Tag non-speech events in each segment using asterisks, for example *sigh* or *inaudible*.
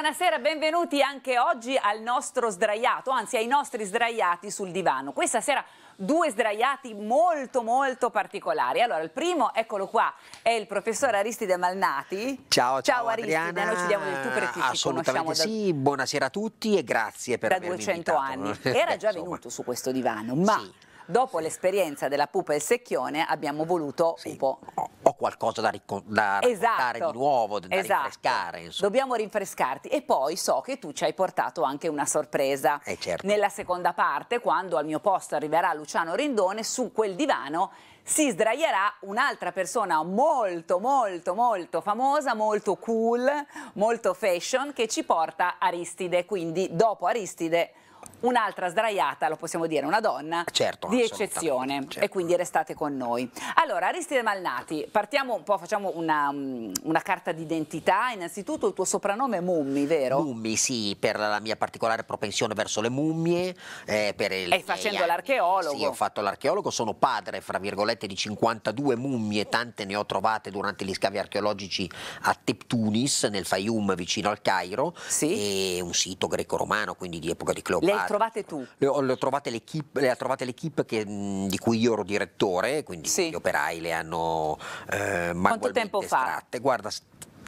buonasera, benvenuti anche oggi al nostro sdraiato, anzi ai nostri sdraiati sul divano. Questa sera due sdraiati molto molto particolari. Allora, il primo, eccolo qua, è il professor Aristide Malnati. Ciao, ciao, ciao Aristide, noi ci diamo del tu perché ci Assolutamente conosciamo. Sì, buonasera a tutti e grazie per da avermi 200 anni. Era *laughs* già venuto su questo divano, ma... Sì dopo l'esperienza della pupa e il secchione abbiamo voluto sì, un po'... Ho qualcosa da, ricco- da esatto. di nuovo, da esatto. rinfrescare. Insomma. Dobbiamo rinfrescarti e poi so che tu ci hai portato anche una sorpresa. Eh certo. Nella seconda parte, quando al mio posto arriverà Luciano Rindone, su quel divano si sdraierà un'altra persona molto molto molto famosa, molto cool, molto fashion che ci porta Aristide, quindi dopo Aristide un'altra sdraiata, lo possiamo dire, una donna certo, di eccezione certo. e quindi restate con noi. Allora, Aristide Malnati, partiamo un po', facciamo una, mm, una carta d'identità, innanzitutto il tuo soprannome è Mummi, vero? Mummi, sì, per la mia particolare propensione verso le mummie. Eh, il, e facendo eh, l'archeologo. Sì, ho fatto l'archeologo, sono padre, fra virgolette, di 52 mummie, tante ne ho trovate durante gli scavi archeologici a Teptunis, nel Fayum, vicino al Cairo, sì. e un sito greco-romano, quindi di epoca di Cleopatra trovate tu? Le, ho, le trovate l'equipe, le ha trovate l'equipe di cui io ero direttore, quindi sì. gli operai le hanno eh, Quanto tempo fa? Estratte. Guarda,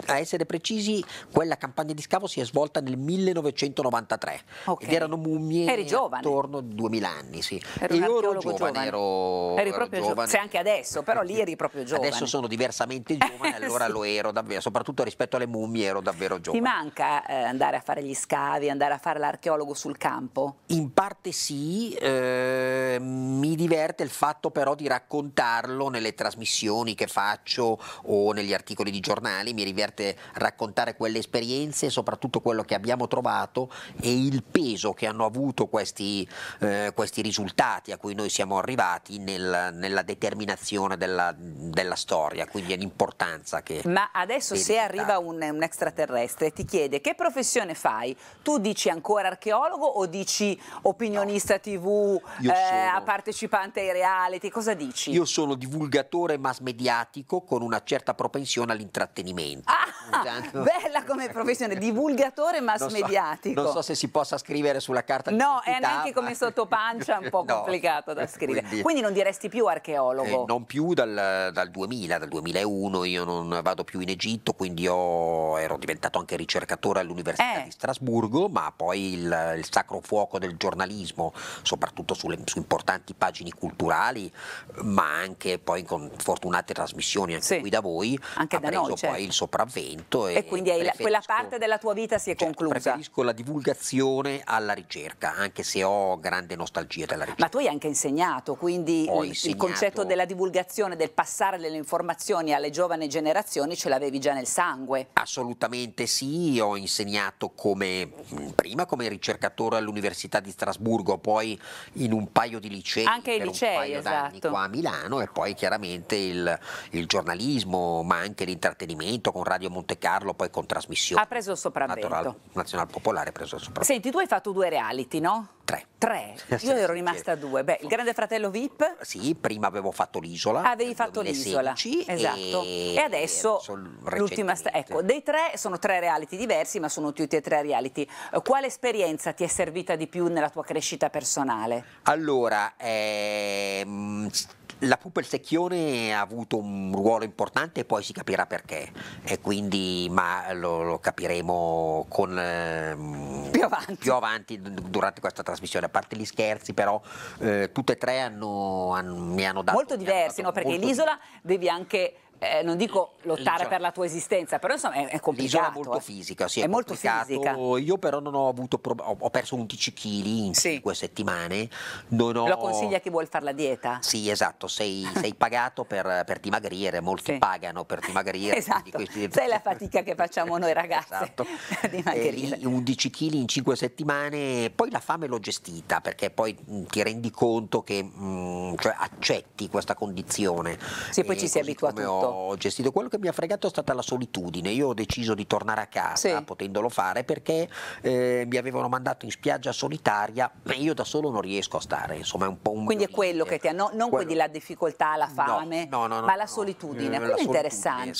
a essere precisi, quella campagna di scavo si è svolta nel 1993 okay. ed erano mummie intorno a 2000 anni. Sì. Eri io ero giovane, giovane. Ero, eri proprio giovane. Se anche adesso, però lì eri proprio giovane. Adesso sono diversamente giovane, *laughs* allora sì. lo ero davvero, soprattutto rispetto alle mummie ero davvero giovane. Ti manca eh, andare a fare gli scavi, andare a fare l'archeologo sul campo? In parte sì, eh, mi diverte il fatto però di raccontarlo nelle trasmissioni che faccio o negli articoli di giornali, mi diverte poterte raccontare quelle esperienze, e soprattutto quello che abbiamo trovato e il peso che hanno avuto questi, eh, questi risultati a cui noi siamo arrivati nel, nella determinazione della, della, storia, quindi è l'importanza che... Ma adesso se arriva un, un extraterrestre e ti chiede che professione fai, tu dici ancora archeologo o dici opinionista no. tv, eh, partecipante ai reality, cosa dici? Io sono divulgatore mass mediatico con una certa propensione all'intrattenimento. Ah, *laughs* bella come professione, divulgatore mass non so, mediatico. Non so se si possa scrivere sulla carta No, è anche come sottopancia un po' *laughs* no, complicato da eh, scrivere. Quindi, quindi, non diresti più archeologo? Eh, non più dal, dal, 2000, dal 2001 io non vado più in Egitto, quindi io ero diventato anche ricercatore all'Università eh. di Strasburgo, ma poi il, il, sacro fuoco del giornalismo, soprattutto sulle, su importanti pagine culturali, ma anche poi con fortunate trasmissioni anche sì. qui da voi, anche ha da preso noi, poi il certo. sopravvento sopravvento. E, e quindi la, quella parte della tua vita si è cioè, conclusa. Preferisco la divulgazione alla ricerca, anche se ho grande nostalgia della ricerca. Ma tu hai anche insegnato, quindi insegnato, il concetto della divulgazione, del passare delle informazioni alle giovani generazioni ce l'avevi già nel sangue. Assolutamente sì, ho insegnato come, prima come ricercatore all'Università di Strasburgo, poi in un paio di licei, anche per licei, un paio esatto. qua a Milano e poi chiaramente il, il giornalismo, ma anche l'intrattenimento con Radio Monte Carlo, poi con trasmissione. Ha preso il sopravvento. Natural, Nazional Popolare ha preso il sopravvento. Senti, tu hai fatto due reality, no? Tre. Tre? *laughs* Io ero rimasta a due. Beh, il Grande Fratello VIP? Sì, prima avevo fatto l'Isola. Avevi fatto l'Isola, esatto. E, e adesso l'ultima... Ecco, dei tre, sono tre reality diversi, ma sono tutti e tre reality. Quale esperienza ti è servita di più nella tua crescita personale? Allora, ehm la pupa il secchione ha avuto un ruolo importante e poi si capirà perché, quindi, ma lo, lo capiremo con, eh, più, avanti. più, avanti. durante questa trasmissione, a parte gli scherzi però eh, tutte e tre hanno, hanno, mi hanno dato... Molto diversi, dato no? perché molto... l'isola devi anche eh, non dico eh, eh, lottare diciamo per la tua esistenza, però insomma è, è complicato. È molto eh. fisica, sì, è, è molto fisica. Io però non ho avuto, pro- ho perso 11 kg in sì. 5 settimane. Ho... Lo consiglia chi vuole fare la dieta? Sì, esatto, sei, sei pagato per, per, dimagrire, molti sì. pagano per dimagrire. esatto, questi... *laughs* sai la *laughs* fatica che facciamo noi ragazzi esatto. dimagrire. Eh, 11 kg in 5 settimane, poi la fame l'ho gestita perché poi mh, mm, ti rendi conto che mh, mm, cioè, accetti questa condizione. Sì, poi ci si abitua tutto ho gestito. Quello che mi ha fregato è stata la solitudine. Io ho deciso di tornare a casa, sì. potendolo fare, perché eh, mi avevano mandato in spiaggia solitaria, ma io da solo non riesco a stare, insomma è un po' un... Quindi è quello limite. che ti ha, no, non quello... quindi la difficoltà, la fame, no, no, ma la solitudine, eh, quello è interessante.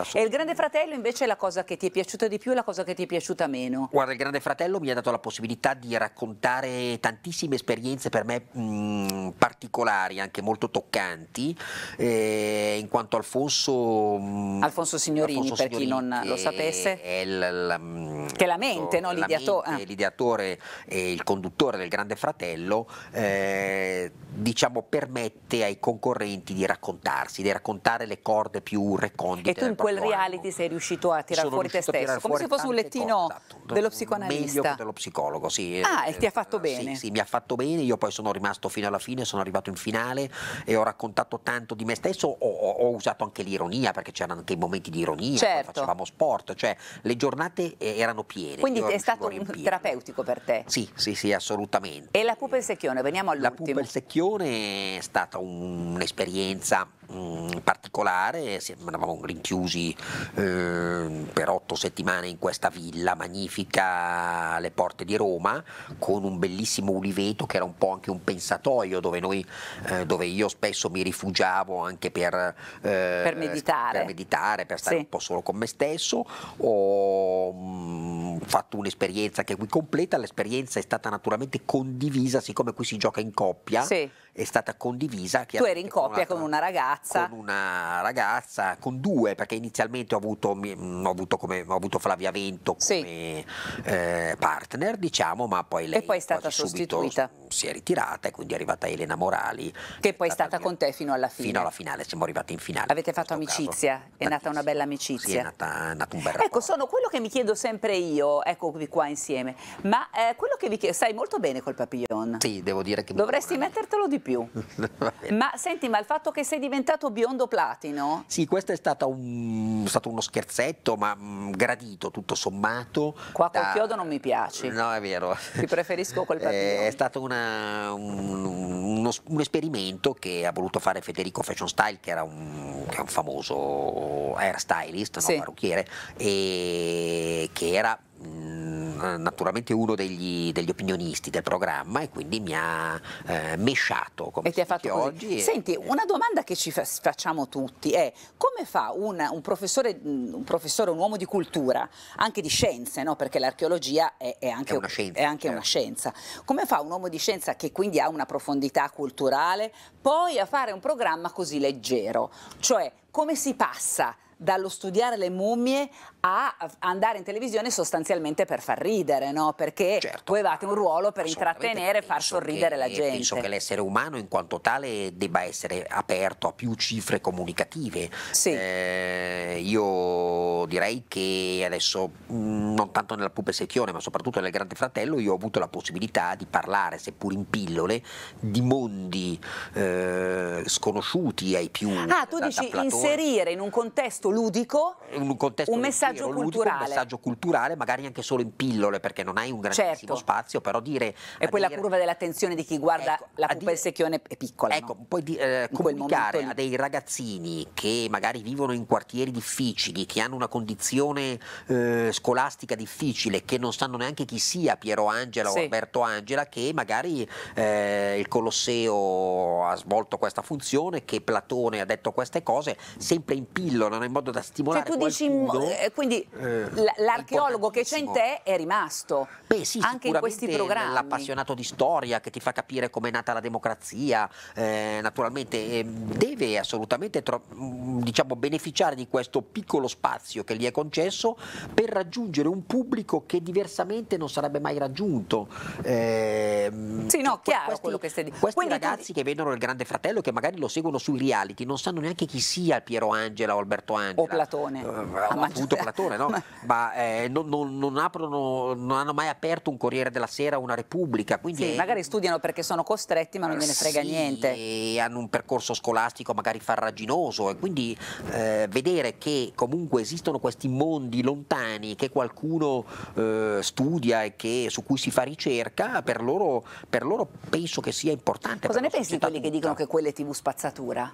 Sì, e il Grande Fratello invece è la cosa che ti è piaciuta di più e la cosa che ti è piaciuta meno? Guarda, il Grande Fratello mi ha dato la possibilità di raccontare tantissime esperienze per me mh, particolari, anche molto toccanti, eh, in quanto Alfonso Alfonso... Mm, Alfonso Signorini, Alfonso per Signorini, chi non lo sapesse. È il, la, mm, che la mente, no? Ah. l'ideatore. Ah. e il conduttore del Grande Fratello, eh, diciamo, permette ai concorrenti di raccontarsi, di raccontare le corde più recondite. E tu in quel reality anno. sei riuscito a tirar Sono fuori te stesso, fuori come se fosse un lettino cose, dello psicoanalista. Meglio che dello psicologo, sì. Eh, ah, e ti ha fatto eh, bene. Sì, sì, mi ha fatto bene, io poi sono rimasto fino alla fine, sono arrivato in finale e ho raccontato tanto di me stesso, ho, ho usato anche ironia, perché c'erano anche i momenti di ironia, certo. facevamo sport, cioè le giornate eh, erano piene. Quindi è stato terapeutico per te? Sì, sì, sì, assolutamente. E la pupa e il secchione, veniamo all'ultimo. La pupa e il secchione è stata un'esperienza mm, particolare particolare, sembravamo rinchiusi eh, per otto settimane in questa villa magnifica alle porte di Roma, con un bellissimo uliveto che era un po' anche un pensatoio dove, noi, eh, dove io spesso mi rifugiavo anche per, eh, per, meditare. per meditare. per stare sì. un po' solo con me stesso. Ho mh, mm, fatto un'esperienza che qui completa, l'esperienza è stata naturalmente condivisa siccome qui si gioca in coppia. Sì è stata condivisa. Tu eri in coppia con, con una ragazza. Con una ragazza, con due, perché inizialmente ho avuto, mm, ho avuto, come, ho avuto Flavia Vento come sì. eh, partner, diciamo, ma poi lei e poi è stata sostituita. si è ritirata e quindi è arrivata Elena Morali. Che è poi è stata, stata con te fino alla fine. Fino alla finale, siamo arrivati in finale. Avete fatto amicizia, caso. è Tantissimo. nata una bella amicizia. Sì, è, nata, è nato un bel ecco, rapporto. Ecco, sono quello che mi chiedo sempre io, eccovi qua insieme, ma eh, quello che vi chiedo, stai molto bene col papillon. Sì, devo dire che... Dovresti mettertelo di di più. *laughs* ma senti, ma il fatto che sei diventato biondo platino? Sì, questo è stato, un, stato uno scherzetto, ma mm, gradito tutto sommato. Qua da... col chiodo non mi piace. No, è vero. Ti preferisco col *laughs* eh, platino. è stato una, un, uno, un esperimento che ha voluto fare Federico Fashion Style, che era un, che un famoso hair stylist, no, sì. parrucchiere, e che era... Mh, mm, eh, naturalmente uno degli, degli, opinionisti del programma e quindi mi ha eh, mesciato come e ti ha fatto oggi. Senti, e... Eh. una domanda che ci facciamo tutti è come fa un, un, professore, mm, un, professore, un uomo di cultura, anche di scienze, no? perché l'archeologia è, è, anche, è, una, scienza, è anche certo. una scienza, come fa un uomo di scienza che quindi ha una profondità culturale poi a fare un programma così leggero? Cioè, come si passa dallo studiare le mummie a andare in televisione sostanzialmente per far ridere, no? perché certo. voi avevate un ruolo per intrattenere e far sorridere che, la gente. Penso che l'essere umano in quanto tale debba essere aperto a più cifre comunicative. Sì. Eh, io direi che adesso, mm, non tanto nella pupe Secchione, ma soprattutto nel Grande Fratello, io ho avuto la possibilità di parlare, seppur in pillole, di mondi eh, sconosciuti ai più. Ah, tu da, dici da inserire in un contesto contesto ludico, un, contesto un messaggio culturale. un messaggio culturale, magari anche solo in pillole, perché non hai un grandissimo certo. spazio, però dire... E poi dire, la curva dell'attenzione di chi guarda ecco, la pupa dire, del secchione è piccola. Ecco, no? poi di, eh, comunicare a dei ragazzini che magari vivono in quartieri difficili, che hanno una condizione eh, scolastica difficile, che non sanno neanche chi sia Piero Angela sì. o Alberto Angela, che magari eh, il Colosseo ha svolto questa funzione, che Platone ha detto queste cose, sempre in pillola, è modo da stimolare cioè, tu qualcuno. dici, eh, quindi eh, l'archeologo che c'è in te è rimasto, Beh, sì, anche in questi programmi. L'appassionato di storia che ti fa capire come è nata la democrazia, eh, naturalmente deve assolutamente mm, diciamo, beneficiare di questo piccolo spazio che gli è concesso per raggiungere un pubblico che diversamente non sarebbe mai raggiunto. Eh, sì, no, cioè, chiaro questi, quello che stai dicendo. Questi quindi ragazzi ti... che vedono il Grande Fratello, che magari lo seguono sui reality, non sanno neanche chi sia Piero Angela o Alberto Angela Michelangelo. O Platone. Uh, appunto Platone, no? *laughs* Ma eh, non, non, non, aprono, non hanno mai aperto un Corriere della Sera o una Repubblica. Quindi sì, è... magari studiano perché sono costretti ma non gliene frega sì, niente. E hanno un percorso scolastico magari farraginoso e quindi eh, vedere che comunque esistono questi mondi lontani che qualcuno eh, studia e che, su cui si fa ricerca, per loro, per loro penso che sia importante. Cosa ne pensi di quelli tutta. che dicono che quelle tv spazzatura?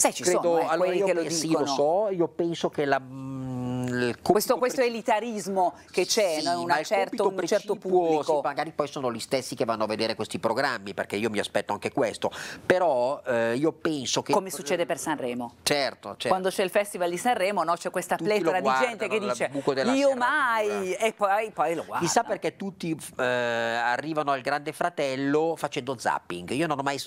Sai, ci Credo, sono eh, allora, che lo penso, dicono. Io so, io penso che la questo, questo, elitarismo che c'è, sì, no? Una certo, un certo pubblico. Sì, magari poi sono gli stessi che vanno a vedere questi programmi, perché io mi aspetto anche questo, però eh, io penso che... Come succede per Sanremo. Certo, certo. Quando c'è il Festival di Sanremo no? c'è questa tutti pletora guardano, di gente che dice io mai, e poi, poi lo guarda. Chissà perché tutti eh, arrivano al Grande Fratello facendo zapping, io non ho mai,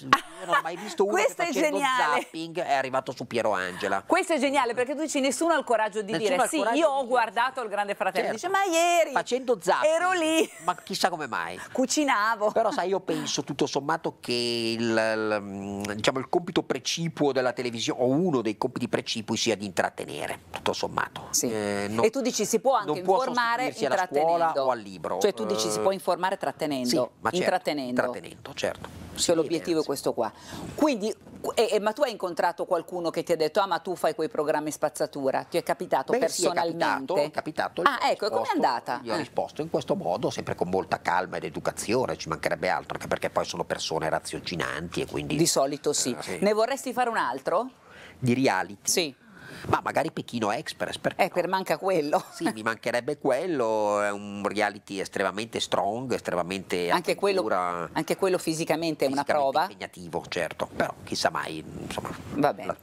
non ho mai visto *laughs* uno che facendo è zapping è arrivato su Piero Angela. Questo è geniale perché tu dici nessuno ha il coraggio di nessuno dire sì, io ho guardato il Grande Fratello, certo. dice ma ieri facendo zappi, ero lì, ma chissà come mai, cucinavo. Però sai, io penso tutto sommato che il, il, diciamo, il compito precipuo della televisione, o uno dei compiti precipui sia di intrattenere, tutto sommato. Sì. Eh, non, e tu dici si può anche informare può intrattenendo. o al libro. Cioè tu dici si può eh, informare trattenendo, sì, ma certo, intrattenendo. Intrattenendo, certo. Cioè l'obiettivo è questo qua. Quindi, e, ma tu hai incontrato qualcuno che ti ha detto ah ma tu fai quei programmi spazzatura, ti è capitato Beh, personalmente? Sì, capitato, è capitato ah, ecco, come è andata? Gli ho risposto in questo modo, sempre con molta calma ed educazione, ci mancherebbe altro, anche perché poi sono persone raziocinanti e quindi... Di solito sì. Eh, sì. Ne vorresti fare un altro? Di reality? Sì ma magari Pechino Express. Perché eh, no? per manca quello. Sì, mi mancherebbe quello, è un reality estremamente strong, estremamente... Anche, quello, anche quello fisicamente è una prova. impegnativo, certo, però chissà mai, insomma... Va bene. La...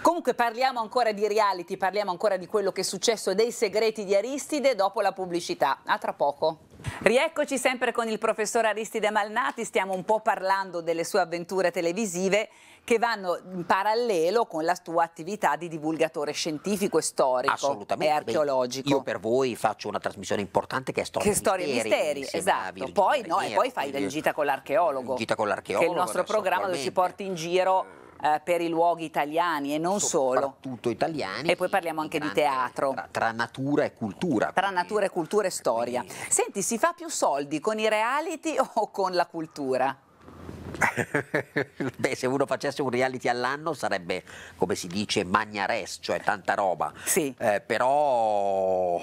Comunque parliamo ancora di reality, parliamo ancora di quello che è successo dei segreti di Aristide dopo la pubblicità. A tra poco. Rieccoci sempre con il professor Aristide Malnati, stiamo un po' parlando delle sue avventure televisive che vanno in parallelo con la tua attività di divulgatore scientifico e storico e archeologico. Beh, io per voi faccio una trasmissione importante che è Storia, che storia e Misteri. misteri esatto, poi, no, e poi fai del gita con l'archeologo. Gita con l'archeologo. Che è il nostro programma dove ci porti in giro eh, per i luoghi italiani e non solo. Soprattutto italiani. E poi parliamo anche di teatro. Tra, tra, natura e cultura. Tra natura e cultura e storia. Quindi... Senti, si fa più soldi con i reality *laughs* o con la cultura? *laughs* Beh, se uno facesse un reality all'anno sarebbe, come si dice, magna res, cioè tanta roba. Sì. Eh, però...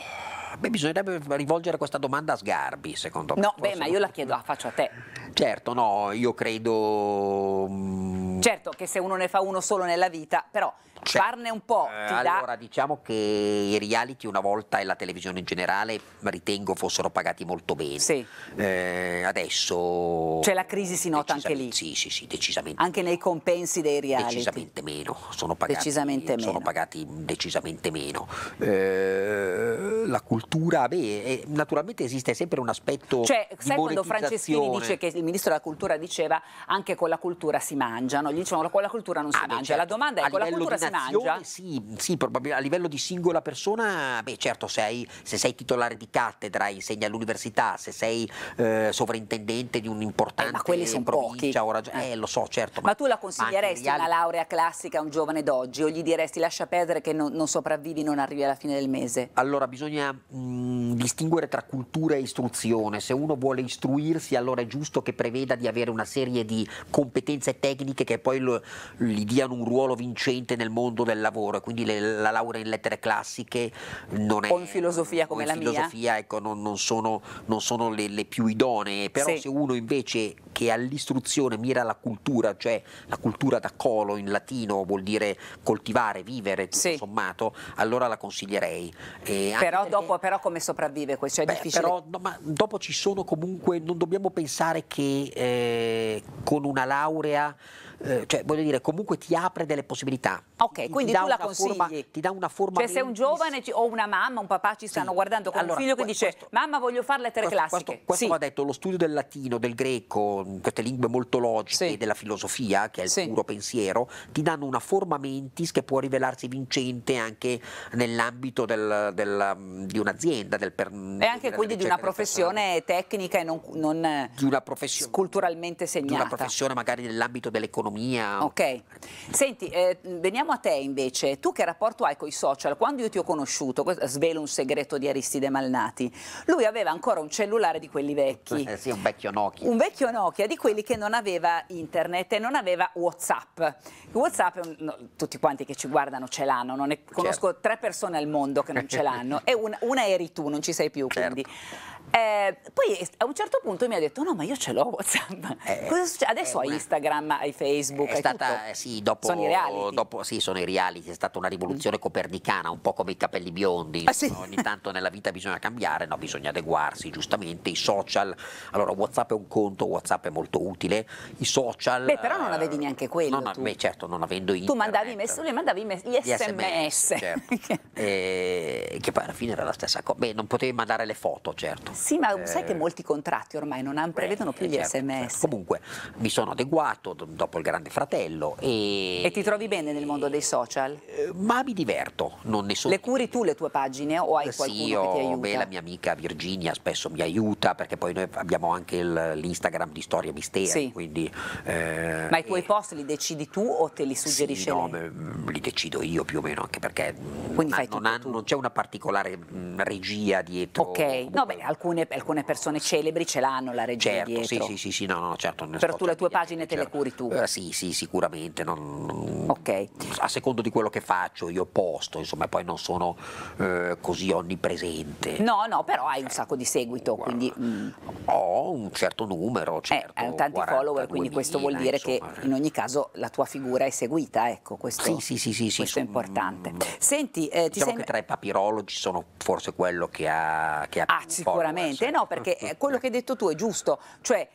Beh, bisognerebbe rivolgere questa domanda a Sgarbi, secondo me. No, Forse beh, ma io la chiedo, la faccio a te. Certo, no, io credo... Mm, certo che se uno ne fa uno solo nella vita, però cioè, Farne un po'. Eh, allora, da... diciamo che i reality una volta e la televisione in generale ritengo fossero pagati molto bene. Sì. Eh, adesso. Cioè la crisi si nota anche lì. Sì, sì, sì, decisamente. Anche nei compensi dei reality. Decisamente meno. Sono pagati, decisamente sono meno. pagati decisamente meno. Eh, la cultura, beh, eh, naturalmente esiste sempre un aspetto. Cioè, sai quando Franceschini dice che il ministro della cultura diceva anche con la cultura si mangiano, gli dicevano con la cultura non si ah, mangia. Certo. La domanda è a con la cultura si mangia mangia? Sì, sì probabilmente a livello di singola persona, beh certo sei, se sei titolare di cattedra, insegni all'università, se sei eh, sovrintendente di un importante eh, ma quelli sono pochi. Raggi- eh. eh, lo so, certo. Ma, ma tu la consiglieresti una laurea classica a un giovane d'oggi o gli diresti lascia perdere che non, non sopravvivi, non arrivi alla fine del mese? Allora bisogna mh, mm, distinguere tra cultura e istruzione. Se uno vuole istruirsi allora è giusto che preveda di avere una serie di competenze tecniche che poi lo, gli diano un ruolo vincente nel mondo mondo del lavoro e quindi le, la laurea in lettere classiche non è... O in filosofia come la filosofia, mia. Ecco, non, non, sono, non sono le, le, più idonee, però sì. se uno invece che all'istruzione mira la cultura, cioè la cultura da colo in latino vuol dire coltivare, vivere, tutto sì. sommato, allora la consiglierei. Eh, però, perché, dopo, però come sopravvive questo? È beh, difficile. Però, no, ma dopo ci sono comunque, non dobbiamo pensare che eh, con una laurea eh, cioè voglio dire, comunque ti apre delle possibilità. Ok, ti, quindi ti tu la consigli. Forma, ti dà una forma. Cioè mentis. se un giovane o una mamma, un papà ci stanno sì. guardando con allora, un figlio che questo, dice mamma voglio fare lettere questo, classiche. Questo, questo sì. va detto, lo studio del latino, del greco, queste lingue molto logiche, sì. della filosofia, che è il sì. puro pensiero, ti danno una forma mentis che può rivelarsi vincente anche nell'ambito del, del, mm, di un'azienda. Del per, e anche quindi di una professione tecnica e non, non culturalmente segnata. Di una professione magari nell'ambito dell'economia economia. Ok, senti, eh, veniamo a te invece, tu che rapporto hai con i social? Quando io ti ho conosciuto, svelo un segreto di Aristide Malnati, lui aveva ancora un cellulare di quelli vecchi. Eh sì, un vecchio Nokia. Un vecchio Nokia di quelli che non aveva internet e non aveva Whatsapp. Whatsapp, no, tutti quanti che ci guardano ce l'hanno, non è, certo. conosco tre persone al mondo che non ce l'hanno *laughs* e un, una eri tu, non ci sei più certo. quindi. Eh, poi a un certo punto mi ha detto no ma io ce l'ho Whatsapp, eh, adesso eh, hai una... Instagram, hai Facebook Facebook. È stata, eh, sì, dopo, sono i reality. Dopo, sì, sono i reality, è stata una rivoluzione copernicana, un po' come i capelli biondi. Ah, sì. Ogni tanto nella vita bisogna cambiare, no? bisogna adeguarsi, giustamente. I social, allora WhatsApp è un conto, WhatsApp è molto utile. I social. Beh, però non eh, avevi neanche quello. Non, beh, certo, non avendo internet. Tu mandavi, mess- mandavi mess- gli sms. SMS certo. *laughs* eh, che poi alla fine era la stessa cosa. Beh, non potevi mandare le foto, certo. Sì, ma eh, sai che molti contratti ormai non prevedono più gli certo, sms. Certo. Comunque, mi sono adeguato dopo il Grande Fratello. E, e ti trovi bene nel mondo dei social? Eh, ma mi diverto, non ne so. Le curi tu le tue pagine o hai qualcuno sì, io, che ti aiuta? Beh, la mia amica Virginia spesso mi aiuta perché poi noi abbiamo anche l'Instagram di Storia Misteri. Sì. Quindi, eh, Ma i tuoi e... post li decidi tu o te li suggerisci? Sì, no, mm, li decido io più o meno anche perché mm, quindi fai non, hanno, non c'è una particolare mm, regia dietro. Ok, no, beh, alcune, alcune persone celebri ce l'hanno la regia certo, dietro. Sì, sì, sì, no, no, certo. Per tu le tue pagine te le certo. curi tu. Eh, sì, sì, sicuramente. Non, ok. A secondo di quello che faccio, io posto, insomma, poi non sono eh, così onnipresente. No, no, però hai un eh, sacco di seguito, quindi... Mm. Ho un certo numero, eh, eh, certo. Eh, tanti follower, quindi questo vuol dire insomma. che in ogni caso la tua figura è seguita, ecco, questo, sì, sì, sì, sì, questo sì, è mm, importante. Mm, Senti, eh, diciamo sei... che tra i papirologi sono forse quello che ha... Che ha ah, sicuramente, no, perché quello che hai detto tu è giusto, cioè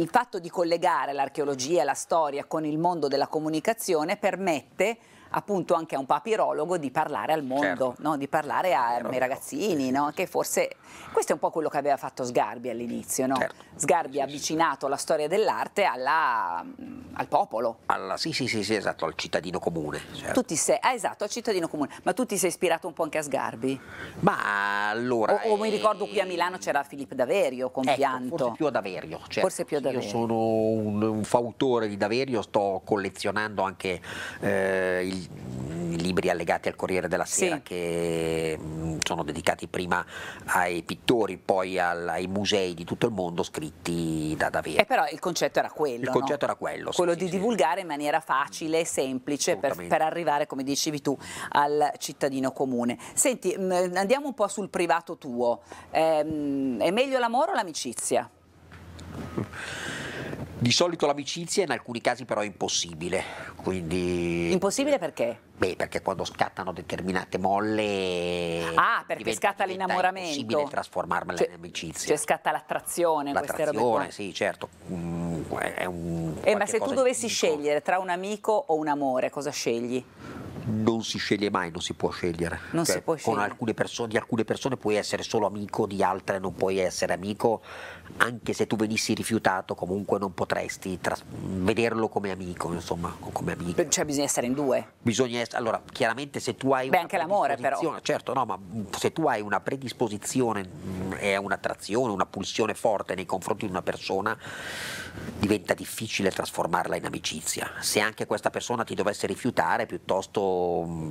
il fatto di collegare l'archeologia e la storia con il mondo della comunicazione permette appunto anche a un papirologo di parlare al mondo, certo. no? di parlare ai ragazzini, no? che forse questo è un po' quello che aveva fatto Sgarbi all'inizio, no? certo. Sgarbi ha sì, avvicinato sì. la storia dell'arte alla, mm, al popolo. Alla, sì, sì, sì, sì, esatto, al cittadino comune. Certo. Tu ti sei, ah, esatto, al cittadino comune, ma tu ti sei ispirato un po' anche a Sgarbi? Ma allora... O, o mi ricordo qui a eh, Milano c'era Filippo Daverio con ecco, Pianto. Forse più a Daverio, certo. Forse più a Daverio. Io sono un, un fautore di Daverio, sto collezionando anche eh, il i, libri allegati al Corriere della Sera sì. che sono dedicati prima ai pittori, poi al, ai musei di tutto il mondo scritti da Davide. E però il concetto era quello. Il concetto no? era quello. Quello sì, di sì, divulgare in maniera facile e semplice per, per, arrivare, come dicevi tu, al cittadino comune. Senti, andiamo un po' sul privato tuo. Ehm, è meglio l'amore o l'amicizia? *laughs* Di solito l'amicizia in alcuni casi però è impossibile. Quindi... Impossibile perché? Beh, perché quando scattano determinate molle... Ah, perché scatta l'innamoramento. È impossibile trasformarmela cioè, in amicizia. Cioè scatta l'attrazione. L'attrazione, sì, certo. Mm, è un, eh, ma se tu dovessi scegliere tra un amico o un amore, cosa scegli? non si sceglie mai, non si può scegliere. Non cioè, si può scegliere. Alcune persone, di alcune persone puoi essere solo amico, di altre non puoi essere amico, anche se tu venissi rifiutato comunque non potresti vederlo come amico, insomma, come amico. Cioè bisogna essere in due. Bisogna essere, allora chiaramente se tu hai... Beh, anche l'amore però. Certo, no, ma mm, se tu hai una predisposizione e mm, un'attrazione, una pulsione forte nei confronti di una persona, diventa difficile trasformarla in amicizia. Se anche questa persona ti dovesse rifiutare piuttosto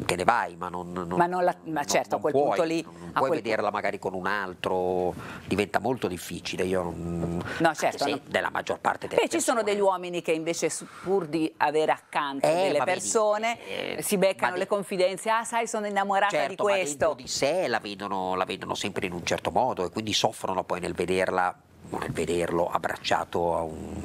te ne vai, ma non, non ma non la, ma certo, non, a quel puoi, punto lì non puoi vederla magari con un altro, diventa molto difficile. Io non, no, certo, no. della maggior parte delle Beh, persone. ci sono degli uomini che invece pur di avere accanto eh, delle persone vedi, eh, si beccano le confidenze, ah sai sono innamorata certo, di questo. Ma di sé la vedono, la vedono sempre in un certo modo e quindi soffrono poi nel vederla nel vederlo abbracciato a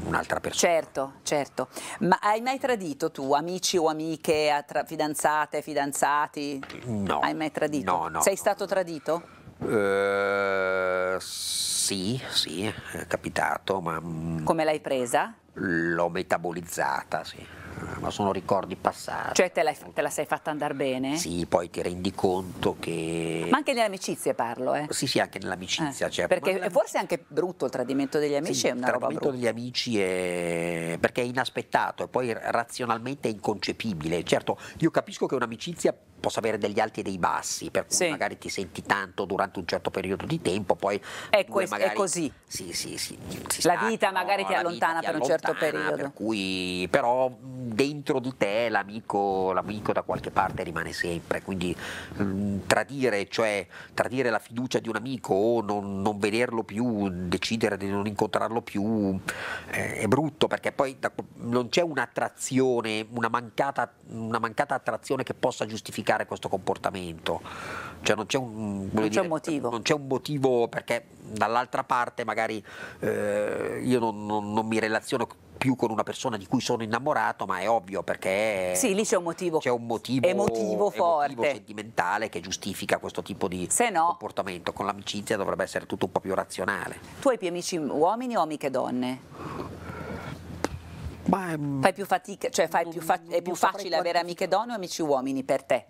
un'altra persona. Certo, certo. Ma hai mai tradito tu amici o amiche, fidanzate, fidanzati? No. Hai mai tradito? No, no. Sei stato tradito? Uh, sì, sì, è capitato, ma... Mm, Come l'hai presa? L'ho metabolizzata, sì. Eh, ma sono ricordi passati. Cioè te la, te la sei fatta andare bene? Sì, poi ti rendi conto che... Ma anche nelle amicizie parlo, eh? Sì, sì, anche nell'amicizia. Eh, cioè, perché forse è anche brutto il tradimento degli amici, sì, è una roba brutta. Il tradimento degli amici è... perché è inaspettato e poi razionalmente è inconcepibile. Certo, io capisco che un'amicizia possa avere degli alti e dei bassi, per cui sì. magari ti senti tanto durante un certo periodo di tempo, poi... È, questo, magari... è così. Sì, sì, sì. la vita magari ti allontana, per un certo periodo. Per cui, però dentro di te l'amico, l'amico da qualche parte rimane sempre, quindi mm, tradire, cioè tradire la fiducia di un amico o non, non vederlo più, decidere di non incontrarlo più, eh, è brutto perché poi da, non c'è un'attrazione, una mancata, una mancata attrazione che possa giustificare questo comportamento, cioè non c'è un, mm, non c'è dire, un motivo. Non c'è un motivo perché dall'altra parte magari eh, io non, non, non mi relaziono più con una persona di cui sono innamorato, ma è ovvio perché... Sì, lì c'è un motivo. C'è un motivo, emotivo forte. Emotivo, sentimentale che giustifica questo tipo di Se no, comportamento. Con l'amicizia dovrebbe essere tutto un po' più razionale. Tu hai più amici uomini o amiche donne? Ma, mm, fai più fatica, cioè fai non, più fa è più facile avere amiche donne o amici uomini per te?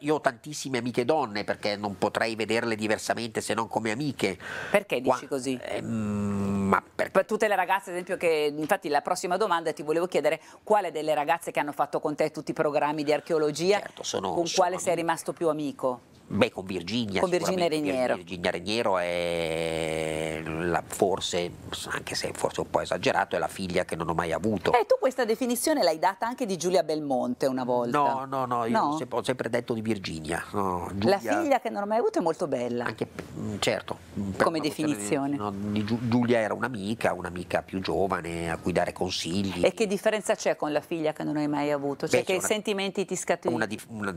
io ho tantissime amiche donne perché non potrei vederle diversamente se non come amiche. Perché dici Qua, così? Eh, ma per... per... tutte le ragazze, ad esempio, che infatti la prossima domanda ti volevo chiedere quale delle ragazze che hanno fatto con te tutti i programmi di archeologia, certo, sono, con sono quale amico. sei rimasto più amico? Beh, con Virginia. Con Virginia Regnero. Virginia Regnero è la, forse, anche se forse un po' esagerato, è la figlia che non ho mai avuto. E eh, tu questa definizione l'hai data anche di Giulia Belmonte una volta. No, no, no, io no? ho sempre detto di Virginia. No? la figlia che non ho mai avuto è molto bella. Anche, mm, certo. Mm, Come definizione. No, Giulia era un'amica, un'amica più giovane a cui dare consigli. E che differenza c'è con la figlia che non hai mai avuto? Cioè Beh, che una, sentimenti ti scaturiscono?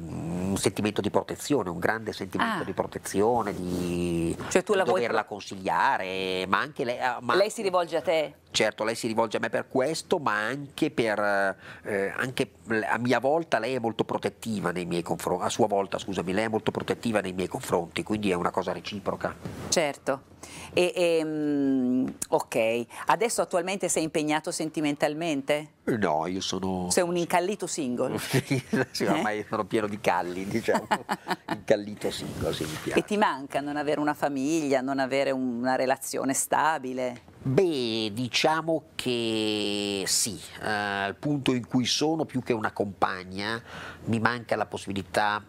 un sentimento di protezione, un grande sentimento ah. di protezione, di cioè, tu la doverla vuoi... consigliare, ma anche lei... Ah, ma... Lei si rivolge a te? Certo, lei si rivolge a me per questo, ma anche per... Eh, anche a mia volta lei è molto protettiva nei miei confronti, a sua volta scusami, lei è molto protettiva nei miei confronti, quindi è una cosa reciproca. Certo. E, e, ehm, ok, adesso attualmente sei impegnato sentimentalmente? No, io sono... Sei un incallito single? *laughs* sì, eh? ormai eh? sono pieno di calli, diciamo. *laughs* incallito single, sì, E ti manca non avere una famiglia, non avere una relazione stabile? Beh, diciamo che sì, eh, al punto in cui sono più che una compagna mi manca la possibilità,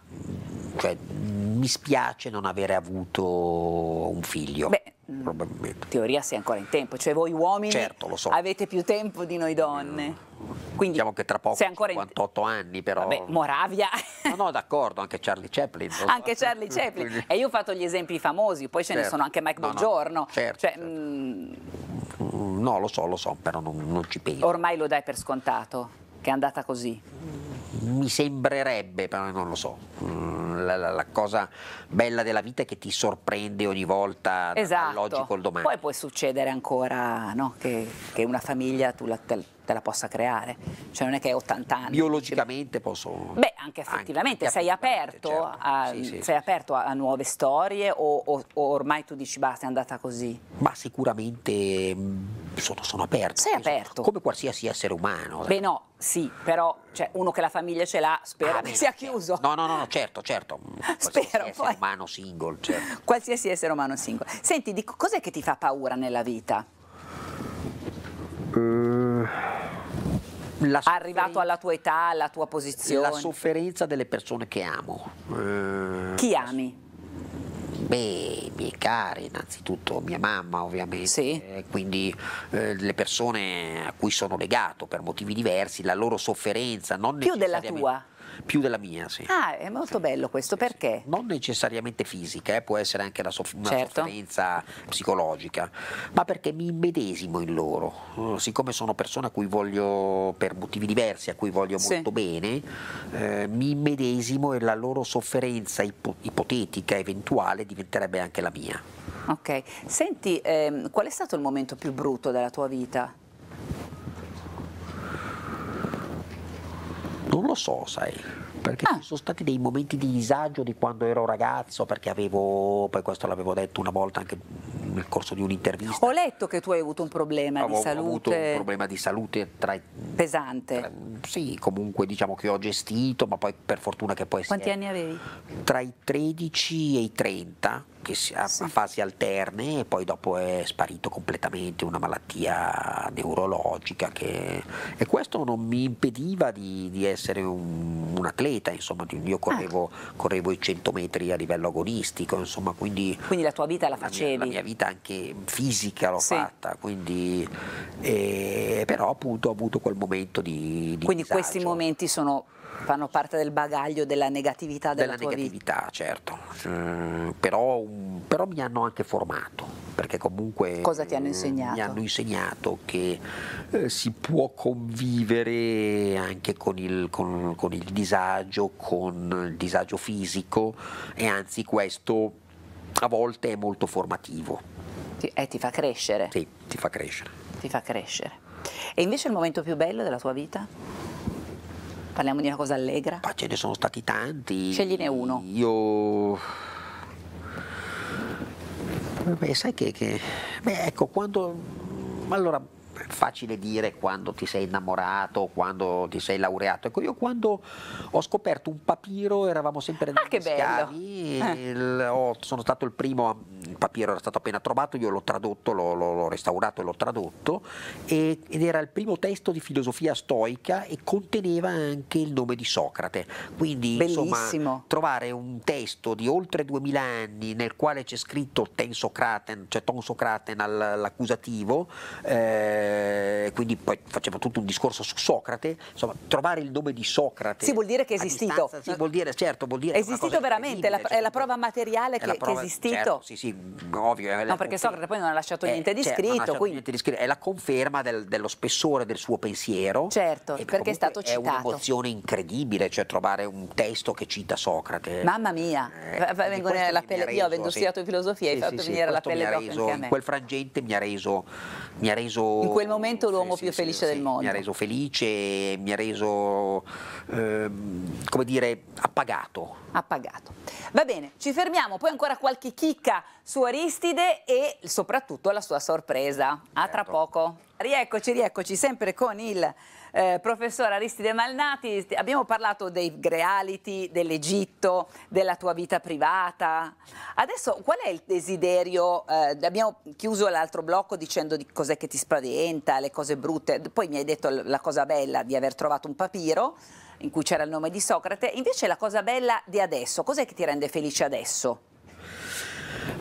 cioè mi spiace non avere avuto un figlio. Beh, Mm. probabilmente. In teoria sei ancora in tempo, cioè voi uomini certo, so. avete più tempo di noi donne. Quindi diciamo che tra poco sei 58 in... anni però. Vabbè, Moravia. no, no, d'accordo, anche Charlie Chaplin. anche Charlie Chaplin. *laughs* E io ho fatto gli esempi famosi, poi ce certo. ne sono anche Mike no, Buongiorno. No, certo, cioè, certo. Mm, no, lo so, lo so, però non, non ci penso. Ormai lo dai per scontato, che è andata così. Mi sembrerebbe, però non lo so. Mm la, la, cosa bella della vita che ti sorprende ogni volta esatto. dall'oggi col domani. Poi può succedere ancora no? che, che, una famiglia tu la, te, te, la possa creare, cioè non è che hai 80 anni. Biologicamente posso... Beh, anche effettivamente, anche, sei, aperto, certo. a, sì, sì, sei aperto a, nuove storie o, o, o ormai tu dici basta, è andata così? Ma sicuramente mm, sono, sono aperto. Sei aperto. Come qualsiasi essere umano. Beh no, sì, però cioè, uno che la famiglia ce l'ha spero ah, che sia certo. chiuso. No, no, no, certo, certo. *laughs* Qualsiasi Spero, essere umano single. Certo. Qualsiasi essere umano single. Senti, di, cos'è che ti fa paura nella vita? Uh, Arrivato alla tua età, alla tua posizione. La sofferenza delle persone che amo. Eh, Chi ami? Beh, i miei cari, innanzitutto mia mamma ovviamente, sì. quindi eh, le persone a cui sono legato per motivi diversi, la loro sofferenza. Non Più della tua? più della mia, sì. Ah, è molto sì. bello questo, sì, perché? Non necessariamente fisica, eh, può essere anche una, soff- certo. sofferenza psicologica, ma perché mi immedesimo in loro. Eh, siccome sono persone a cui voglio, per motivi diversi, a cui voglio molto bene, eh, mi immedesimo e la loro sofferenza ipo- ipotetica, eventuale, diventerebbe anche la mia. Ok, senti, ehm, qual è stato il momento più brutto della tua vita? non lo so, sai, perché ah. ci sono stati dei momenti di disagio di quando ero ragazzo, perché avevo, poi questo l'avevo detto una volta anche nel corso di un'intervista. Ho letto che tu hai avuto un problema Avevo, di salute. Ho avuto un problema di salute tra, pesante. Tra, sì, comunque diciamo che ho gestito, ma poi per fortuna che poi... Quanti anni avevi? Tra i 13 e i 30, che si, a, sì. a fasi alterne, e poi dopo è sparito completamente una malattia neurologica. Che, e questo non mi impediva di, di essere un, un, atleta, insomma, io correvo, ah. correvo i 100 metri a livello agonistico, insomma, quindi... Quindi la tua vita la facevi? La mia, la mia vita attività anche fisica l'ho sì. fatta, quindi, eh, però appunto ho avuto quel momento di... di quindi disagio. questi momenti sono fanno parte del bagaglio della negatività della, della negatività, vita. certo, eh, però, però, mi hanno anche formato, perché comunque Cosa ti hanno mm, insegnato? mi hanno insegnato che eh, si può convivere anche con il, con, con il disagio, con il disagio fisico e anzi questo a volte è molto formativo. Ti, eh, ti fa crescere? Sì, ti fa crescere. Ti fa crescere. E invece il momento più bello della tua vita? Parliamo di una cosa allegra? Ma ce ne sono stati tanti. Scegliene uno. Io... Beh, sai che, che... Beh, ecco, quando... Allora, facile dire quando ti sei innamorato, quando ti sei laureato. Ecco, io quando ho scoperto un papiro, eravamo sempre ah, negli scavi, eh. il, sono stato il primo, il papiro era stato appena trovato, io l'ho tradotto, l'ho, restaurato e l'ho tradotto, e, ed era il primo testo di filosofia stoica e conteneva anche il nome di Socrate. Quindi, Bellissimo. insomma, trovare un testo di oltre duemila anni nel quale c'è scritto ten Socraten, cioè ton Socraten all'accusativo, eh, eh, quindi poi faceva tutto un discorso su Socrate, insomma trovare il nome di Socrate. Sì, vuol dire che è esistito. Distanza, sì, vuol dire, certo, vuol dire... È esistito veramente, la, cioè, è la prova materiale che è, prova, che è esistito. Certo, sì, sì, ovvio. No, perché Socrate poi non ha lasciato eh, niente di certo, scritto. Quindi... Niente di scritto. È la conferma del, dello spessore del suo pensiero. Certo, perché è stato citato. È un'emozione incredibile, cioè trovare un testo che cita Socrate. Mamma mia, eh, vengo la pelle, reso, io avendo sì. studiato filosofia sì, hai fatto sì, venire la pelle d'occhio me. In quel frangente mi ha reso... Mi ha reso quel momento l'uomo sì, più sì, felice sì, del mondo. Mi ha reso felice, mi ha reso, eh, come dire, appagato. Appagato. Va bene, ci fermiamo, poi ancora qualche chicca su Aristide e soprattutto la sua sorpresa. A certo. tra poco. Rieccoci, rieccoci, sempre con il... Eh, professor Aristide Malnati, abbiamo parlato dei reality, dell'Egitto, della tua vita privata. Adesso qual è il desiderio? Eh, abbiamo chiuso l'altro blocco dicendo di cos'è che ti spaventa, le cose brutte. Poi mi hai detto la cosa bella di aver trovato un papiro in cui c'era il nome di Socrate. Invece la cosa bella di adesso, cos'è che ti rende felice adesso?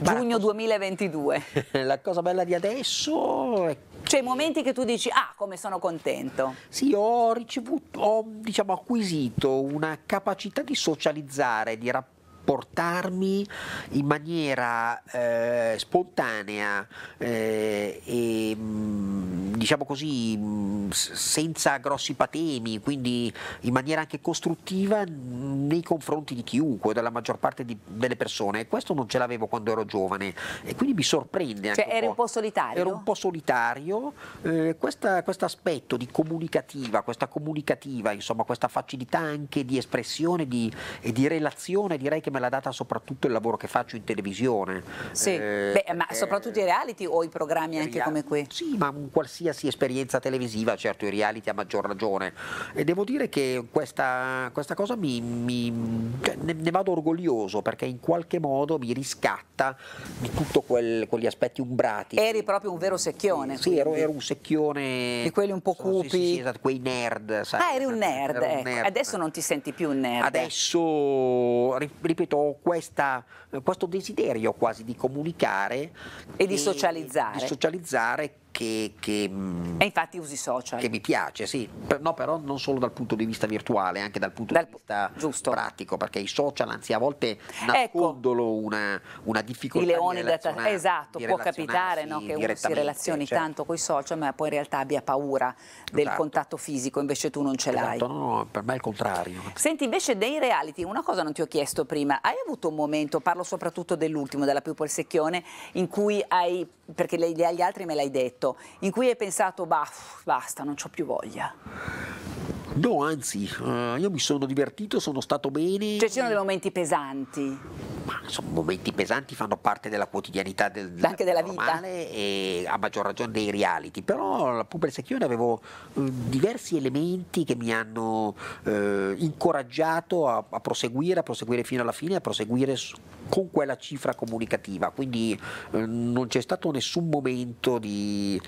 Giugno 2022. *laughs* La cosa bella di adesso è cioè i momenti che tu dici, ah, come sono contento. Sì, ho ricevuto, ho diciamo, acquisito una capacità di socializzare, di rapportare portarmi in maniera eh, spontanea eh, e mm, diciamo così mm, senza grossi patemi, quindi in maniera anche costruttiva mm, nei confronti di chiunque, della maggior parte di, delle persone. E questo non ce l'avevo quando ero giovane e quindi mi sorprende. Cioè, eri un, un po' solitario? Ero un po' solitario. Eh, questo aspetto di comunicativa, questa comunicativa, insomma, questa facilità anche di espressione di, e di relazione, direi che mi me l'ha data soprattutto il lavoro che faccio in televisione. Sì, eh, Beh, ma eh, soprattutto i reality o i programmi anche real- come qui? Sì, ma qualsiasi esperienza televisiva, certo i reality a maggior ragione. E devo dire che questa, questa cosa mi, mi cioè, ne, ne, vado orgoglioso perché in qualche modo mi riscatta di tutti quegli aspetti umbrati. Eri proprio un vero secchione. Sì, sì ero, ero, un secchione. Di quelli un po' cupi. Sì, sì, sì esatto, quei nerd. Sai? Ah, eri un nerd, ecco. un nerd. Adesso non ti senti più un nerd. Adesso, ripeto, precipito questa eh, questo desiderio quasi di comunicare e di socializzare. Di socializzare che, che, mm, e infatti usi social. Che mi piace, sì. No, però non solo dal punto di vista virtuale, anche dal punto dal, di vista giusto. pratico, perché i social, anzi, a volte ecco. nascondono ecco, una, una, difficoltà. I leoni di da esatto, di può capitare no, che uno si relazioni cioè. tanto con i social, ma poi in realtà abbia paura del esatto. contatto fisico, invece tu non ce l'hai. Esatto, no, no, per me è il contrario. Senti, invece dei reality, una cosa non ti ho chiesto prima, hai avuto un momento, parlo parlo soprattutto dell'ultimo, della People Secchione, in cui hai, perché agli altri me l'hai detto, in cui hai pensato, bah, basta, non ho più voglia. No, anzi, eh, io mi sono divertito, sono stato bene. Cioè, ci sono dei momenti pesanti. Ma sono momenti pesanti fanno parte della quotidianità del, del anche della vita e a maggior ragione dei reality. Però la Pubblica Secchione avevo eh, diversi elementi che mi hanno eh, incoraggiato a, a, proseguire, a proseguire fino alla fine, a proseguire con quella cifra comunicativa. Quindi eh, non c'è stato nessun momento di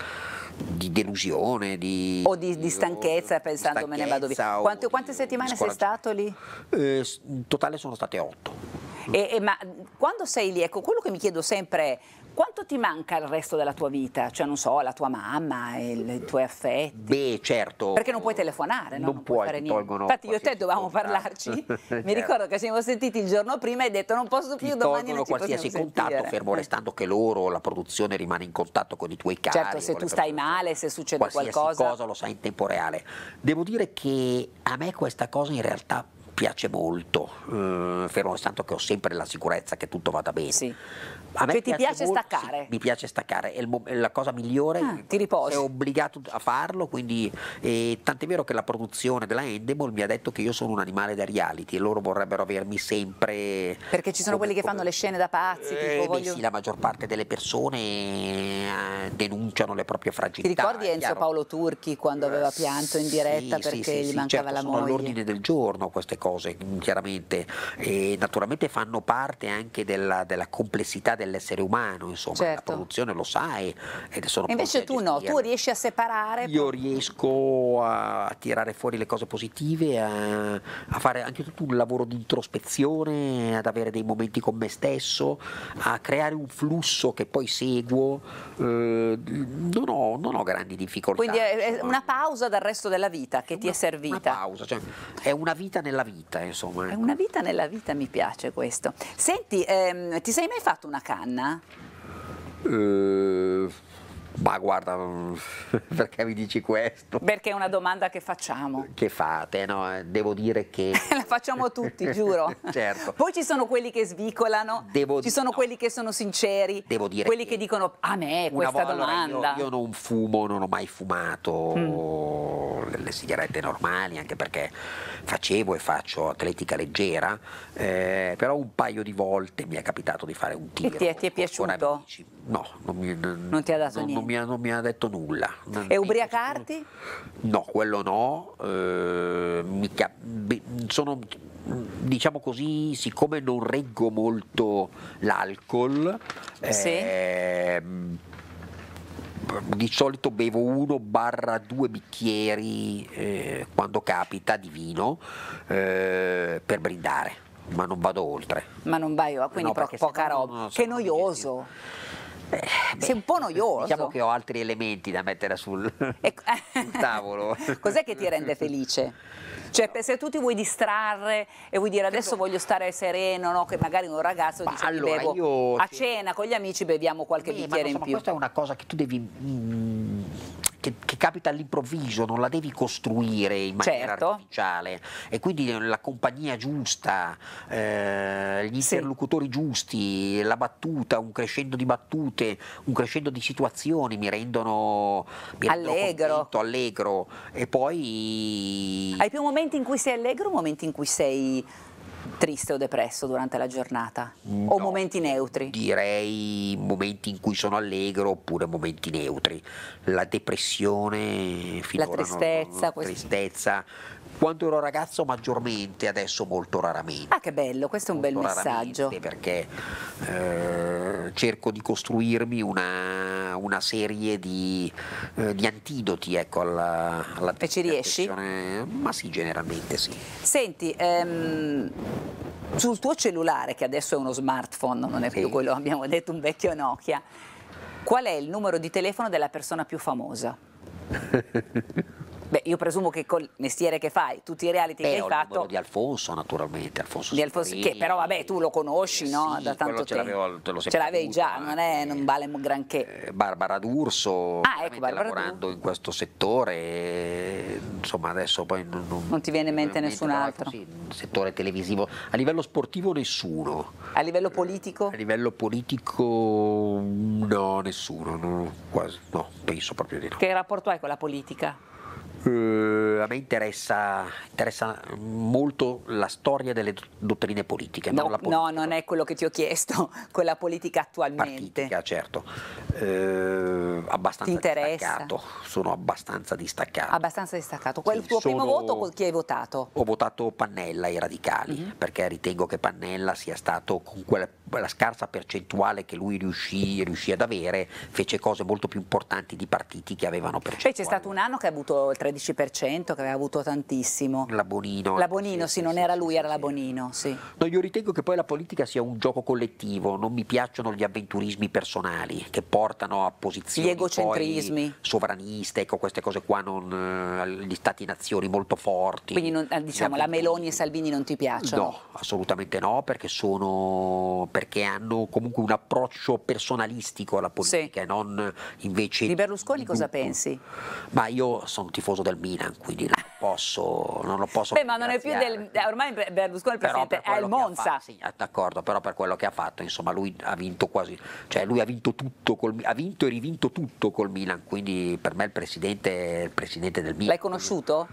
di delusione, di... O di, di stanchezza pensando stanchezza, me ne vado via. Quante, quante settimane sei stato lì? Eh, in totale sono state otto. E, e, ma quando sei lì, ecco, quello che mi chiedo sempre è quanto ti manca il resto della tua vita? Cioè, non so, la tua mamma, il, i tuoi affetti? Beh, certo. Perché non puoi telefonare, no? Non, non puoi, fare niente. Infatti io e te dovevamo parlarci. *laughs* certo. Mi ricordo che ci siamo sentiti il giorno prima e hai detto non posso più ti domani tolgono non qualsiasi contatto, sentire. fermo restando che loro, la produzione rimane in contatto con i tuoi cari. Certo, se tu stai male, se succede qualsiasi qualcosa. cosa lo sai in tempo reale. Devo dire che a me questa cosa in realtà dispiace molto, eh, fermo restando che ho sempre la sicurezza che tutto vada bene. Sì. A me cioè, piace ti piace molto, staccare? Sì, mi piace staccare, è, il, è la cosa migliore, ah, ti riposi. sono obbligato a farlo, quindi eh, tant'è vero che la produzione della Endemol mi ha detto che io sono un animale da reality e loro vorrebbero avermi sempre... Perché ci sono come, quelli che come, fanno le scene da pazzi? Eh, tipo, voglio... beh, sì, la maggior parte delle persone eh, denunciano le proprie fragilità. Ti ricordi Enzo Paolo Turchi quando aveva eh, pianto in diretta sì, perché gli mancava certo, la moglie? all'ordine del giorno queste cose cose, chiaramente, e naturalmente fanno parte anche della, della complessità dell'essere umano, insomma, certo. la produzione lo sai. Ed sono Invece tu no, tu riesci a separare. Io riesco a tirare fuori le cose positive, a, a fare anche tutto un lavoro di introspezione, ad avere dei momenti con me stesso, a creare un flusso che poi seguo. Eh, non, ho, non, ho, grandi difficoltà. Quindi è una pausa dal resto della vita che una, ti è servita. Una pausa, cioè è una vita nella vita vita, insomma. È ecco. una vita nella vita, mi piace questo. Senti, ehm, ti sei mai fatto una canna? Eh... Ma guarda, *laughs* perché mi dici questo? Perché è una domanda che facciamo. Che fate, no? Devo dire che... *laughs* La facciamo tutti, giuro. *laughs* certo. Poi ci sono quelli che svicolano, Devo ci sono no. quelli che sono sinceri, Devo dire quelli che, che dicono a ah, me questa domanda. Allora io, io, non fumo, non ho mai fumato mm. le sigarette normali, anche perché facevo e faccio atletica leggera, eh, però un paio di volte mi è capitato di fare un tiro. E ti è, ti è piaciuto? No. Non, mi, non, non ti ha dato non, niente? non mi, ha, non mi ha, detto nulla. Non e ubriacarti? No, quello no. Eh, mica, sono, diciamo così, siccome non reggo molto l'alcol, sì. eh, di solito bevo uno barra due bicchieri eh, quando capita di vino eh, per brindare, ma non vado oltre. Ma non vai, quindi no, po- poca roba. So che noioso. Beh, Sei un po' eh, noioso. Diciamo che ho altri elementi da mettere sul, e... Ecco. sul tavolo. *laughs* Cos'è che ti rende felice? Cioè, se tu ti vuoi distrarre e vuoi dire adesso voglio stare sereno, no? che magari un ragazzo dice allora, bevo io... a cena con gli amici beviamo qualche Beh, bicchiere ma, insomma, in più. Questa è una cosa che tu devi mm, che, che, capita all'improvviso, non la devi costruire in maniera certo. artificiale e quindi la compagnia giusta, eh, gli sì. interlocutori giusti, la battuta, un crescendo di battute, un crescendo di situazioni mi rendono, mi rendono allegro. Contento, allegro e poi... Hai più momenti in cui sei allegro o momenti in cui sei triste o depresso durante la giornata? No, o momenti neutri? Direi momenti in cui sono allegro oppure momenti neutri. La depressione, la tristezza, non, non, tristezza quando ero ragazzo maggiormente, adesso molto raramente. Ah che bello, questo è un molto bel messaggio. Perché eh, cerco di costruirmi una, una serie di, eh, di, antidoti ecco, alla, alla E ci riesci? Ma sì, generalmente sì. Senti, ehm, sul tuo cellulare, che adesso è uno smartphone, non è sì. più quello, abbiamo detto un vecchio Nokia, qual è il numero di telefono della persona più famosa? *laughs* Beh, io presumo che col mestiere che fai, tutti i reality Beh, che hai fatto... di Alfonso, naturalmente, Alfonso di Alfonso, Che però, vabbè, tu lo conosci, eh sì, no? Da tanto ce tempo. Te ce l'avevi già, non, è, eh. non, vale granché. Eh, Barbara D'Urso, ah, ecco, Barbara lavorando D'Urso. in questo settore, insomma, adesso poi... Non, non ti viene in mente nessun altro? Sì, settore televisivo. A livello sportivo nessuno. A livello politico? A livello politico no, nessuno, no, quasi, no, penso proprio di no. Che rapporto hai con la politica? Uh, a me interessa, interessa, molto la storia delle dottrine politiche. No, non, politica. no, non è quello che ti ho chiesto, *laughs* quella politica attualmente. Politica, certo. Uh, abbastanza ti distaccato, sono abbastanza distaccato. Abbastanza distaccato. Quel sì, tuo sono... primo voto chi hai votato? Ho votato Pannella, i radicali, mm -hmm. perché ritengo che Pannella sia stato con quella, quella scarsa percentuale che lui riuscì, riuscì, ad avere, fece cose molto più importanti di partiti che avevano percentuale. Cioè, Poi c'è stato un anno che ha avuto oltre 13% che aveva avuto tantissimo. La Bonino. La Bonino, sì, sì, sì non sì, era lui, era la Bonino, sì. No, io ritengo che poi la politica sia un gioco collettivo, non mi piacciono gli avventurismi personali che portano a posizioni gli egocentrismi. sovraniste, ecco queste cose qua, non, eh, gli stati nazioni molto forti. Quindi non, eh, diciamo la Meloni e Salvini non ti piacciono? No, assolutamente no, perché, sono, perché hanno comunque un approccio personalistico alla politica e non invece... Di Berlusconi cosa pensi? Ma io sono tifoso tifoso del Milan, quindi non posso... Non lo posso Beh, ma non è più del... Eh, ormai Berlusconi però per è il Monza. Fatto, sì, eh, d'accordo, però per quello che ha fatto, insomma, lui ha vinto quasi... Cioè lui ha vinto tutto, col, ha vinto e rivinto tutto col Milan, quindi per me il presidente, il presidente del Milan... L'hai conosciuto?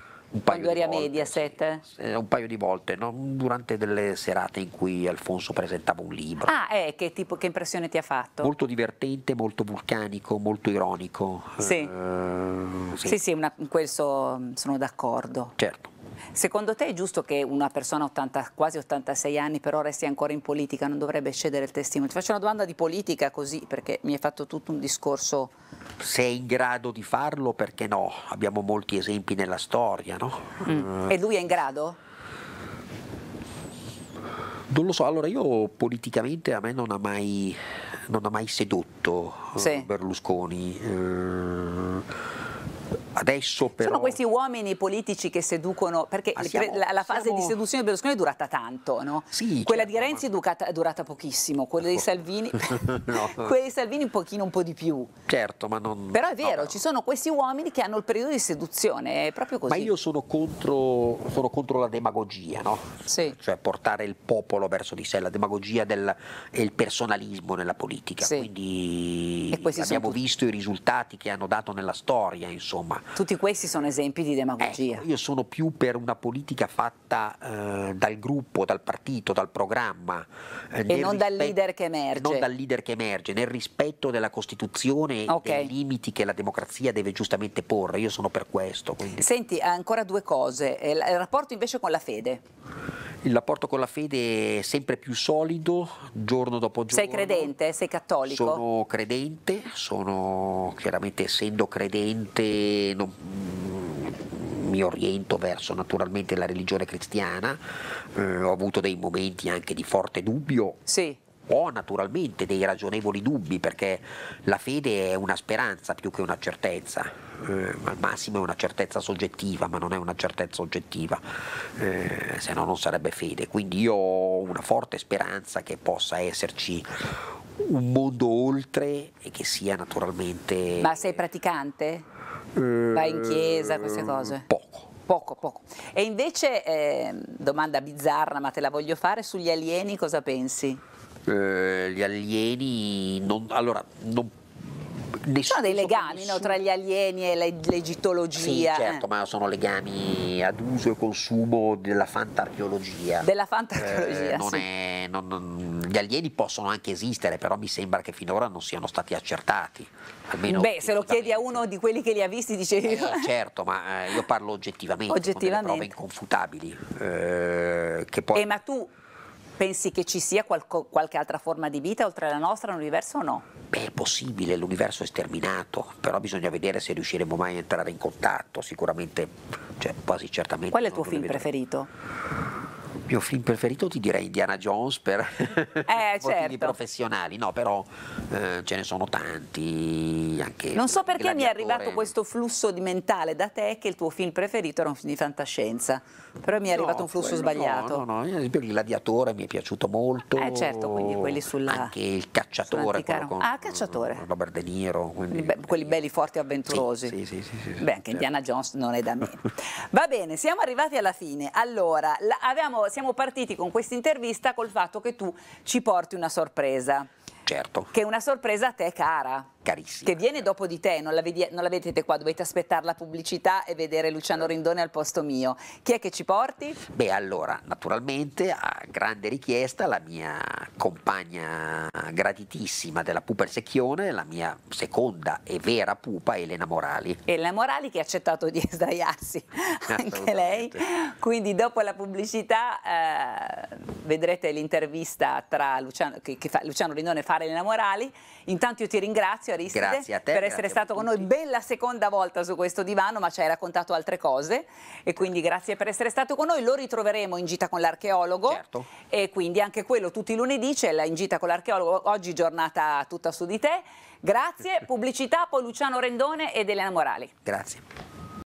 Quando eri a Mediaset? Sì, un paio di volte, no? durante delle serate in cui Alfonso presentava un libro. Ah, eh, che, tipo, che impressione ti ha fatto? Molto divertente, molto vulcanico, molto ironico. Sì, eh, sì, sì, sì una, in questo sono d'accordo. Certo. Secondo te è giusto che una persona 80, quasi 86 anni però resti ancora in politica, non dovrebbe cedere il testimone? Ti faccio una domanda di politica così perché mi hai fatto tutto un discorso. Se è in grado di farlo, perché no? Abbiamo molti esempi nella storia, no? Mm. E lui è in grado? Non lo so, allora io politicamente a me non ha mai, non ha mai sedotto sì. Eh, Berlusconi. Eh, Adesso però... Sono questi uomini politici che seducono, perché ah, siamo, la, la, fase siamo... di seduzione di Berlusconi è durata tanto, no? Sì, quella certo, di Renzi è, durata, è durata pochissimo, quella di *laughs* Salvini, *laughs* no. *laughs* quella di Salvini un pochino un po' di più. Certo, ma non... Però è vero, no, ci sono questi uomini che hanno il periodo di seduzione, è proprio così. Ma io sono contro, sono contro la demagogia, no? Sì. Cioè portare il popolo verso di sé, la demagogia del, e il personalismo nella politica. Sì. Quindi abbiamo visto i risultati che hanno dato nella storia, insomma. Tutti questi sono esempi di demagogia. Eh, io sono più per una politica fatta eh, dal gruppo, dal partito, dal programma. Eh, e non dal leader che emerge. Non dal leader che emerge, nel rispetto della Costituzione e okay. dei limiti che la democrazia deve giustamente porre. Io sono per questo. Quindi. Senti, ancora due cose. Eh, il rapporto invece con la fede il rapporto con la fede è sempre più solido, giorno dopo giorno. Sei credente? Sei cattolico? Sono credente, sono chiaramente essendo credente non, mm, mi oriento verso naturalmente la religione cristiana, eh, ho avuto dei momenti anche di forte dubbio. Sì ho naturalmente dei ragionevoli dubbi perché la fede è una speranza più che una certezza eh, al massimo è una certezza soggettiva, ma non è una certezza oggettiva, eh, se no non sarebbe fede. Quindi io ho una forte speranza che possa esserci un mondo oltre e che sia naturalmente... Ma sei praticante? Eh, Vai in chiesa, queste mm, cose? Poco. Poco, poco. E invece, eh, domanda bizzarra, ma te la voglio fare, sugli alieni cosa pensi? Eh, gli alieni, non, allora, non ci sono dei legami no, tra gli alieni e l'egittologia. Sì, eh. certo, eh. ma sono legami ad uso e consumo della fantarcheologia. Della fantarcheologia, eh, sì. è, non, non, gli alieni possono anche esistere, però mi sembra che finora non siano stati accertati. Almeno Beh, se lo chiedi a uno di quelli che li ha visti, dicevi... Eh, certo, ma eh, io parlo oggettivamente, oggettivamente. con prove inconfutabili. Eh, che poi... Eh, ma tu Pensi che ci sia qualco, qualche altra forma di vita oltre alla nostra nell'universo o no? Beh, è possibile, l'universo è sterminato, però bisogna vedere se riusciremo mai a entrare in contatto, sicuramente, cioè quasi certamente. Qual è il tuo film preferito? Il mio film preferito ti direi Indiana Jones per eh, *laughs* certo. professionali, no, però eh, ce ne sono tanti anche. Non so perché mi è arrivato questo flusso di mentale da te che il tuo film preferito era un film di fantascienza, però mi è no, arrivato un flusso quello, sbagliato. No, no, no, il gladiatore mi è piaciuto molto. Eh certo, quindi quelli sulla anche il cacciatore con, Ah, cacciatore. Robert De Niro, quindi... Be quelli belli forti e avventurosi. Sì, sì, sì, sì, sì Beh, anche certo. Indiana Jones non è da me. Va bene, siamo arrivati alla fine. Allora, la, avevamo siamo, partiti con questa intervista col fatto che tu ci porti una sorpresa. Certo. Che è una sorpresa a te cara carissima. Che viene dopo di te, non la, vedi, non la vedete qua, dovete aspettare la pubblicità e vedere Luciano certo. Rindone al posto mio. Chi è che ci porti? Beh, allora, naturalmente, a grande richiesta, la mia compagna graditissima della Pupa il Secchione, la mia seconda e vera pupa, Elena Morali. Elena Morali che ha accettato di *laughs* sdraiarsi anche lei. Quindi dopo la pubblicità eh, vedrete l'intervista tra Luciano, che, che fa, Luciano Rindone e Fare Elena Morali. Intanto io ti ringrazio Aristide grazie a te, per essere stato con noi. la seconda volta su questo divano, ma ci hai raccontato altre cose e quindi grazie per essere stato con noi. Lo ritroveremo in gita con l'archeologo certo. e quindi anche quello tutti i lunedì c'è la in gita con l'archeologo, oggi giornata tutta su di te. Grazie, *laughs* pubblicità, poi Luciano Rendone ed Elena Morali. Grazie.